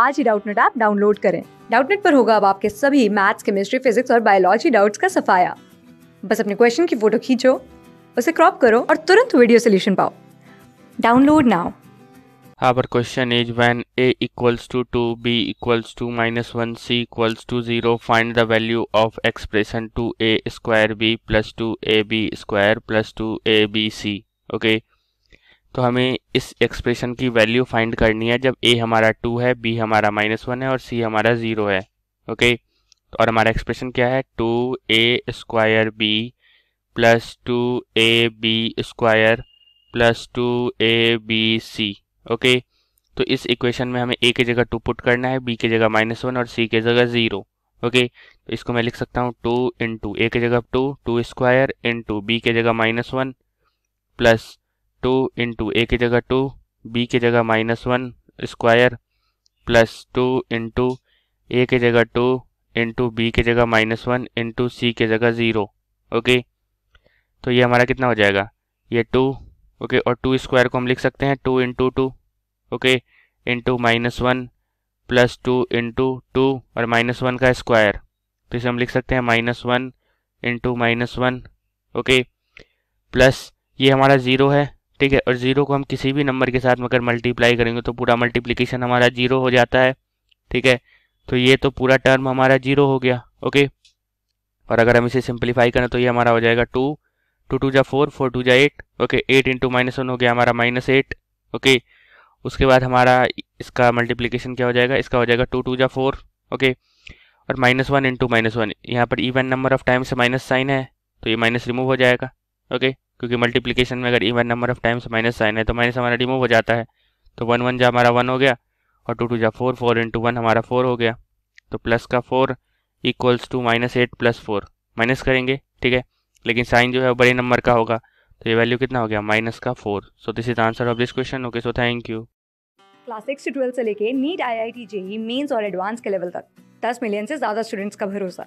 आज ही Doubtnut app download करें डाउटनेट पर होगा अब आपके सभी मैथ्स केमिस्ट्री फिजिक्स और बायोलॉजी डाउट्स का सफाया बस अपने क्वेश्चन की फोटो खींचो उसे क्रॉप करो और तुरंत वीडियो सोल्यूशन पाओ download now Our question is when a equals to 2, b equals to minus 1, c equals to 0, find the value of expression 2a square b plus 2ab square plus 2abc. Okay, तो हमें इस expression की value find करनी है जब ए हमारा to है B हमारा माइनस वन है और सी हमारा ज़ीरो है ओके तो और हमारा एक्सप्रेशन क्या है two a square b plus two a b square plus two a b c okay तो इस इक्वेशन में हमें ए की जगह टू पुट करना है बी की जगह माइनस वन और सी की जगह ज़ीरो ओके तो इसको मैं लिख सकता हूँ टू इंटू ए की जगह two two square into b की जगह minus one plus two into a की जगह टू बी की जगह minus one square plus two into a की जगह टू इंटू बी की जगह माइनस वन इंटू सी की जगह ज़ीरो ओके तो ये हमारा कितना हो जाएगा ये टू ओके और टू स्क्वायर को हम लिख सकते हैं two into two okay into minus one plus two into two और माइनस वन का स्क्वायर तो इसे हम लिख सकते हैं minus one into minus one okay plus ये हमारा ज़ीरो है ठीक है और ज़ीरो को हम किसी भी नंबर के साथ अगर मल्टीप्लाई करेंगे तो पूरा मल्टीप्लीकेशन हमारा ज़ीरो हो जाता है ठीक है तो ये तो पूरा टर्म हमारा ज़ीरो हो गया ओके और अगर हम इसे सिंप्लीफाई करें तो ये हमारा हो जाएगा टू टू टू जा फोर फोर टू जा eight okay eight into minus one हो गया हमारा माइनस एट ओके उसके बाद हमारा इसका मल्टीप्लीकेशन क्या हो जाएगा इसका हो जाएगा टू टू जा फोर ओके और minus one into minus one यहाँ पर इवन नंबर ऑफ टाइम से माइनस साइन है तो ये माइनस रिमूव हो जाएगा ओके क्योंकि मल्टीप्लीकेशन में अगर even number of times minus sign है तो माइनस हमारा रिमूव हो जाता है तो वन वन जा हमारा वन हो गया और टू टू जा फोर फोर इंटू वन हमारा फोर हो गया तो प्लस का four equals to minus eight plus four minus करेंगे ठीक है लेकिन साइन जो है बड़े नंबर का होगा तो ये वैल्यू कितना हो गया माइनस का four so this is answer of this question okay so thank you class six से ट्वेल्थ से लेके NEET I I T JEE mains और एडवांस के लेवल तक दस मिलियन से ज़्यादा स्टूडेंट्स का भरोसा